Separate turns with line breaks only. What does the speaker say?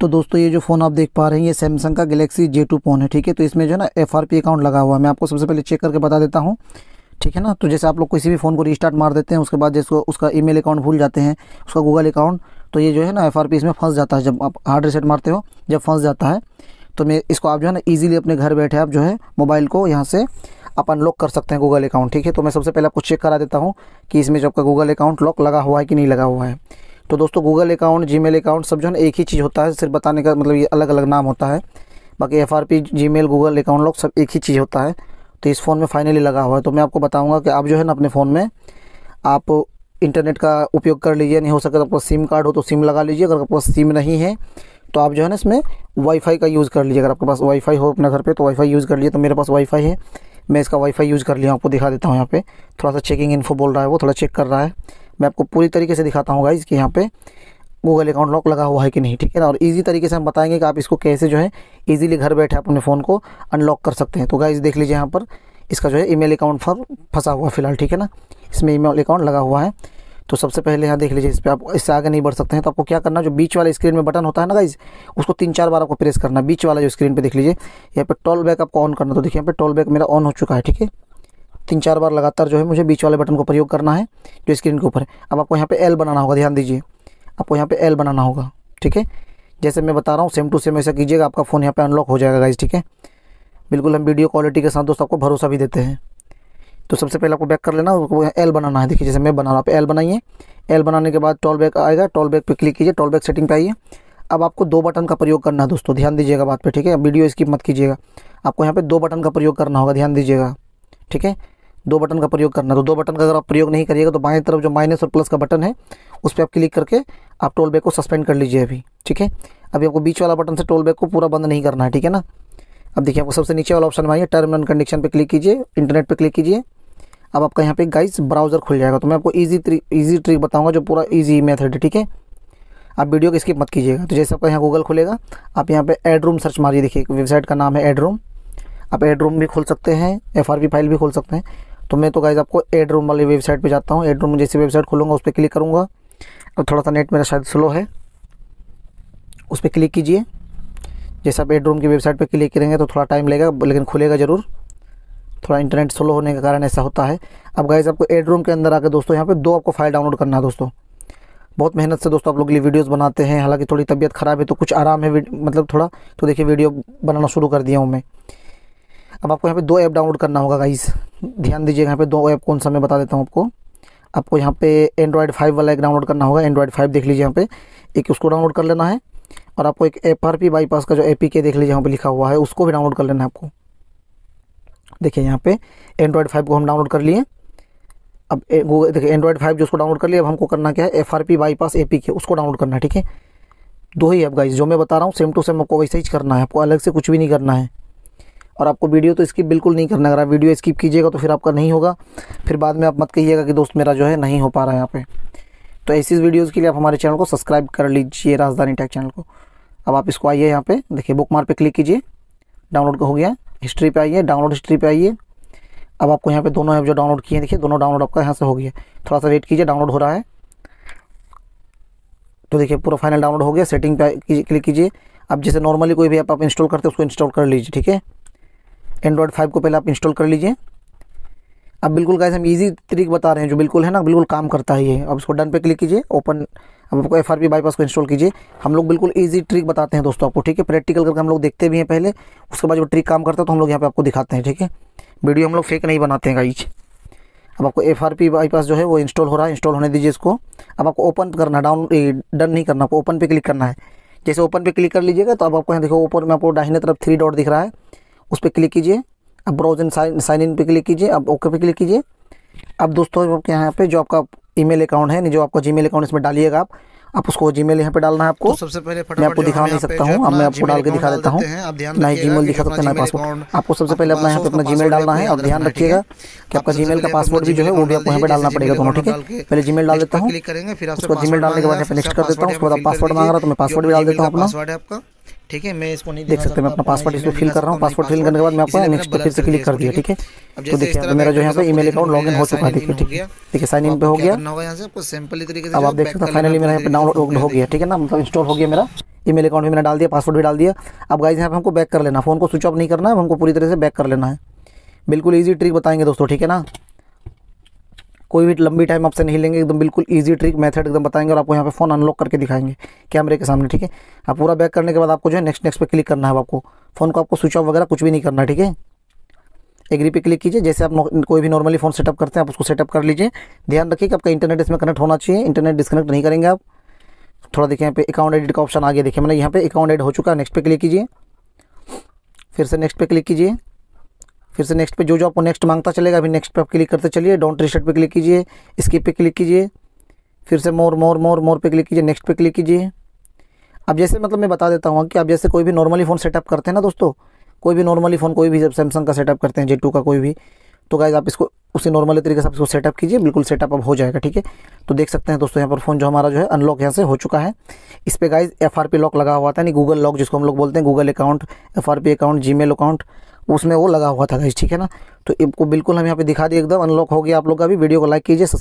तो दोस्तों ये जो फ़ोन आप देख पा रहे हैं ये सैमसंग का गलेक्सी जे टू फ़ोन है ठीक है तो इसमें जो है ना एफ अकाउंट लगा हुआ है मैं आपको सबसे पहले चेक करके बता देता हूँ ठीक है ना तो जैसे आप लोग किसी भी फ़ोन को रिस्टार्ट मार देते हैं उसके बाद जैसे उसका मेल अकाउंट भूल जाते हैं उसका गूगल अकाउंट तो ये जो है ना एफ इसमें फंस जाता है जब आप हार्ड रिसेट मारते हो जब फंस जाता है तो मैं इसको आप जो है ना ईजिली अपने घर बैठे आप जो है मोबाइल को यहाँ से आप अनलॉक कर सकते हैं गूगल अकाउंट ठीक है तो मैं सबसे पहले आपको चेक करा देता हूँ कि इसमें जो आपका गूगल अकाउंट लॉक लगा हुआ है कि नहीं लगा हुआ है तो दोस्तों गूगल अकाउंट जी अकाउंट सब जो है एक ही चीज़ होता है सिर्फ बताने का मतलब ये अलग अलग नाम होता है बाकी F R P Gmail Google account lock सब एक ही चीज़ होता है तो इस फ़ोन में फाइनली लगा हुआ है तो मैं आपको बताऊँगा कि आप जो है ना अपने फ़ोन में आप इंटरनेट का उपयोग कर लीजिए नहीं हो सके तो आपका सिम कार्ड हो तो सिम लगा लीजिए अगर आपके पास सिम नहीं है तो आप जो है ना इसमें वाईफाई का यूज़ कर लीजिए अगर आपके पास वाईफाई हो अपने घर पे तो वाईफाई यूज़ कर लीजिए तो मेरे पास वाईफाई है मैं इसका वाईफाई यूज़ कर लिया आपको दिखा देता हूँ यहाँ पर थोड़ा सा चेकिंग इन्फो बोल रहा है वो थोड़ा चेक कर रहा है मैं आपको पूरी तरीके से दिखाता हूँ गाइज़ कि यहाँ पे गूगल अकाउंट लॉक लगा हुआ है कि नहीं ठीक है ना और इजी तरीके से हम बताएंगे कि आप इसको कैसे जो है इजीली घर बैठे अपने फ़ोन को अनलॉक कर सकते हैं तो गाइज़ देख लीजिए यहाँ पर इसका जो है ईमेल अकाउंट फॉर फंसा हुआ फिलहाल ठीक है ना इसमें ईमेल अकाउंट लगा हुआ है तो सबसे पहले यहाँ देख लीजिए इस पर आप इससे आगे नहीं बढ़ सकते हैं तो आपको क्या करना जो बीच वाले स्क्रीन में बटन होता है ना गाइज उसको तीन चार बार आपको प्रेस करना बीच वाला जो स्क्रीन पर देख लीजिए यहाँ पर टॉल बैक आपको ऑन करना तो देखिए यहाँ पर टॉल बैक मेरा ऑन हो चुका है ठीक है तीन चार बार लगातार जो है मुझे बीच वाले बटन को प्रयोग करना है जो स्क्रीन के ऊपर है अब आपको यहाँ पे एल बनाना होगा ध्यान दीजिए आपको यहाँ पे एल बनाना होगा ठीक है जैसे मैं बता रहा हूँ सेम टू सेम ऐसा कीजिएगा आपका फ़ोन यहाँ पे अनलॉक हो जाएगा गाइज ठीक है बिल्कुल हम वीडियो क्वालिटी के साथ दोस्तों आपको भरोसा भी देते हैं तो सबसे पहले आपको बैक कर लेना उसको एल बनाना है देखिए जैसे मैं बना रहा हूँ आप एल बनाइए एल बनाने के बाद टॉल बैक आएगा टॉल बैक पर क्लिक कीजिए टॉल बैक सेटिंग पर आइए अब आपको दो बटन का प्रयोग करना है दोस्तों ध्यान दीजिएगा बात पर ठीक है वीडियो स्किप मत कीजिएगा आपको यहाँ पर दो बटन का प्रयोग करना होगा ध्यान दीजिएगा ठीक है दो बटन का प्रयोग करना तो दो बटन का अगर आप प्रयोग नहीं करिएगा तो बाएं तरफ जो माइनस और प्लस का बटन है उस पर आप क्लिक करके आप टोल बैग को सस्पेंड कर लीजिए अभी ठीक है अभी आपको बीच वाला बटन से टोल बैग को पूरा बंद नहीं करना है ठीक है ना अब देखिए आपको सबसे नीचे वाला ऑप्शन में आइए टर्म एंड कंडीशन पर क्लिक कीजिए इंटरनेट पर क्लिक कीजिए अब आपका यहाँ पे गाइस ब्राउज़र खुल जाएगा तो मैं आपको ईजी ईजी ट्रिक बताऊँगा जो पूरा ईजी मेथड है ठीक है आप वीडियो को स्किप मत कीजिएगा तो जैसे आपका यहाँ गूगल खुलेगा आप यहाँ पे एड रूम सर्च मारिए देखिए वेबसाइट का नाम है एड रूम आप एड रूम भी खोल सकते हैं एफ फाइल भी खोल सकते हैं तो मैं तो गाइज आपको एड रूम वाली वेबसाइट पे जाता हूँ एड रूम जैसी वेबसाइट खोलूँगा उस पर क्लिक करूँगा और थोड़ा सा नेट मेरा शायद स्लो है उस पर क्लिक कीजिए जैसे आप एड रूम की वेबसाइट पर क्लिक करेंगे तो थोड़ा टाइम लगेगा लेकिन खुलेगा ज़रूर थोड़ा इंटरनेट स्लो होने के कारण ऐसा होता है अब गाइज आपको एड रूम के अंदर आकर दोस्तों यहाँ पर दो आपको फाइल डाउनलोड करना है दोस्तों बहुत मेहनत से दोस्तों आप लोग लिए वीडियोस बनाते हैं हालांकि थोड़ी तबीयत ख़राब है तो कुछ आराम है मतलब थोड़ा तो देखिए वीडियो बनाना शुरू कर दिया हूँ मैं अब आपको यहाँ पे दो ऐप डाउनलोड करना होगा गाइस ध्यान दीजिए यहाँ पे दो ऐप कौन सा मैं बता देता हूँ आपको आपको यहाँ पे एंड्रॉयड फाइव वाला एक डाउनलोड करना होगा एंड्रॉयड फाइव देख लीजिए यहाँ पे एक उसको डाउनलोड कर लेना है और आपको एक एफ आर पी बाईपास का जो ए पी के देख लीजिए यहाँ पर लिखा हुआ है उसको भी डाउनलोड कर लेना है आपको देखिए यहाँ पे एंड्रॉयड फाइव को हम डाउनलोड कर लिए अब देखिए एंड्रॉयड फाइव जो उसको डाउनलोड कर लिया अब हमको करना क्या है F R P bypass A P K उसको डाउनलोड करना है ठीक है दो ही ऐप गाइस जो मैं बता रहा हूँ सेम टू सेम आपको वैसे ही करना है आपको अलग से कुछ भी नहीं करना है और आपको वीडियो तो स्किप बिल्कुल नहीं करना अगर आप वीडियो स्किप कीजिएगा तो फिर आपका नहीं होगा फिर बाद में आप मत कहिएगा कि दोस्त मेरा जो है नहीं हो पा रहा है यहाँ पर तो ऐसी वीडियोज़ के लिए आप हमारे चैनल को सब्सक्राइब कर लीजिए राजधानी टैक चैनल को अब आप इसको आइए यहाँ पे देखिए बुक मार्क पर क्लिक कीजिए डाउनलोड हो गया हिस्ट्री पर आइए डाउनलोड हिस्ट्री पर आइए अब आपको यहाँ पे दोनों ऐप जो डाउनलोड किए हैं देखिए दोनों डाउनलोड आपका यहाँ से हो गया थोड़ा सा वेट कीजिए डाउनलोड हो रहा है तो देखिए पूरा फाइनल डाउनलोड हो गया सेटिंग पे क्लिक कीजिए अब जैसे नॉर्मली कोई भी ऐप आप इंस्टॉल करते हैं उसको इंस्टॉल कर लीजिए ठीक है एंड्रॉयड फाइव को पहले आप इंस्टॉल कर लीजिए अब बिल्कुल गाइस हम इजी तरीके बता रहे हैं जो बिल्कुल है ना बिल्कुल काम करता है ये अब इसको डन पे क्लिक कीजिए ओपन अब आपको एफ आर पी बाईपास को इंस्टॉल कीजिए हम लोग बिल्कुल इजी ट्रिक बताते हैं दोस्तों आपको ठीक है प्रैक्टिकल करके हम लोग देखते भी हैं पहले उसके बाद जब ट्रिक काम करता है तो हम लोग यहाँ पे आपको दिखाते हैं ठीक है वीडियो हम लोग फेक नहीं बनाते हैं गाइज अब आपको एफ आर पी बाईपास जो है वो इंस्टॉल हो रहा है इंस्टॉल होने दीजिए इसको अब आपको ओपन करना डाउन डन नहीं करना आपको ओपन पर क्लिक करना है जैसे ओपन पे क्लिक कर लीजिएगा तो अब आपको यहाँ देखो ओपन में आपको डाहिने तरफ थ्री डॉट दिख रहा है उस पर क्लिक कीजिए अब ब्राउज इन साइन इन पर क्लिक कीजिए अब ओके पे क्लिक कीजिए अब दोस्तों आपके यहाँ पे जो आपका ईमेल अकाउंट है नहीं जो आपका जीमेल अकाउंट इसमें डालिएगा आप आप उसको जी मेल यहाँ पे डालना है आपको तो सबसे पहले मैं आपको दिखा नहीं सकता हूँ अब मैं आपको डाल के दिखा देता हूँ ना ही जी मेल दिखा सकते ना पासवर्ड आपको सबसे पहले अपना यहाँ पे अपना जी मेल डालना है और ध्यान रखिएगा कि आपका जी मेल का पासवर्ड भी जो है वो भी आपको यहाँ पे डालना पड़ेगा दोनों ठीक है पहले जी मेल डाल देता हूँ उसको जी मेल डालने के बाद नेक्स्ट कर देता हूँ उसके बाद पासवर्ड मांग रहा तो मैं पासवर्ड भी डाल देता हूँ अपना ठीक है मैं इसको नहीं देख सकते मैं अपना पासवर्ड इसको फिल कर रहा हूँ पासवर्ड फिल करने के बाद मैं आपको नेक्स्ट पे फिर से क्लिक कर दिया ठीक है तो देखिए अब मेरा जो यहाँ पे ईमेल अकाउंट लॉगिन हो चुका है देखिए ठीक है देखिए साइन इन पे हो गया अब आप देख सकते हैं फाइनली मेरा यहाँ पे डाउनलोड हो गया ठीक है ना मतलब इंस्टॉल हो गया मेरा ईमेल अकाउंट भी मैंने डाल दिया पासवर्ड भी डाल दिया अब गाइज यहाँ पे हमको बैक कर लेना फोन को स्विच ऑफ नहीं करना है हमको पूरी तरह से बैक कर लेना है बिल्कुल ईजी ट्रिक बताएंगे दोस्तों ठीक है ना कोई भी लंबी टाइम आपसे नहीं लेंगे एकदम बिल्कुल ईजी ट्रिक मेथड एकदम बताएंगे और आपको यहाँ पे फ़ोन अनलॉक करके दिखाएंगे कैमरे के सामने ठीक है आप पूरा बैक करने के बाद आपको जो है नेक्स्ट नेक्स्ट पे क्लिक करना है आपको फ़ोन को आपको स्विच ऑफ वगैरह कुछ भी नहीं करना ठीक है एग्री पे क्लिक कीजिए जैसे आप कोई भी नॉर्मली फ़ोन सेटअप करते हैं आप उसको सेटअप कर लीजिए ध्यान रखिए कि आपका इंटरनेट इसमें कनेक्ट होना चाहिए इंटरनेट डिस्कनेक्ट नहीं करेंगे आप थोड़ा देखिए यहाँ पे अकाउंट एडिट का ऑप्शन आ गया देखिए मैंने यहाँ पे अकाउंट एड हो चुका है नेक्स्ट पे क्लिक कीजिए फिर से नेक्स्ट पे क्लिक कीजिए फिर से नेक्स्ट पे जो जो आपको नेक्स्ट मांगता चलेगा अभी नेक्स्ट पे आप क्लिक करते चलिए डोंट रिसेट पे क्लिक कीजिए स्किप पे क्लिक कीजिए फिर से मोर मोर मोर मोर पे क्लिक कीजिए नेक्स्ट पे क्लिक कीजिए अब जैसे मतलब मैं बता देता हूँ कि आप जैसे कोई भी नॉर्मली फ़ोन सेटअप करते हैं ना दोस्तों कोई भी नॉर्मली फ़ोन कोई भी जब सैमसंग का सेटअप करते हैं जे का कोई भी तो गाइज आप इसको उसी नॉर्मली तरीके से आप इसको सेटअप कीजिए बिल्कुल सेटअप अब हो जाएगा ठीक है तो देख सकते हैं दोस्तों यहाँ पर फ़ोन जो हमारा जो है अनलॉक यहाँ से हो चुका है इस पर गाइज एफ लॉक लगा हुआ था यानी गूगल लॉक जिसको हम लोग बोलते हैं Google account F account G account उसमें वो लगा हुआ था गाइज ठीक है ना तो इसको बिल्कुल हम यहाँ पे दिखा दिए एकदम अनलॉक हो गया आप लोग का भी वीडियो को लाइक कीजिए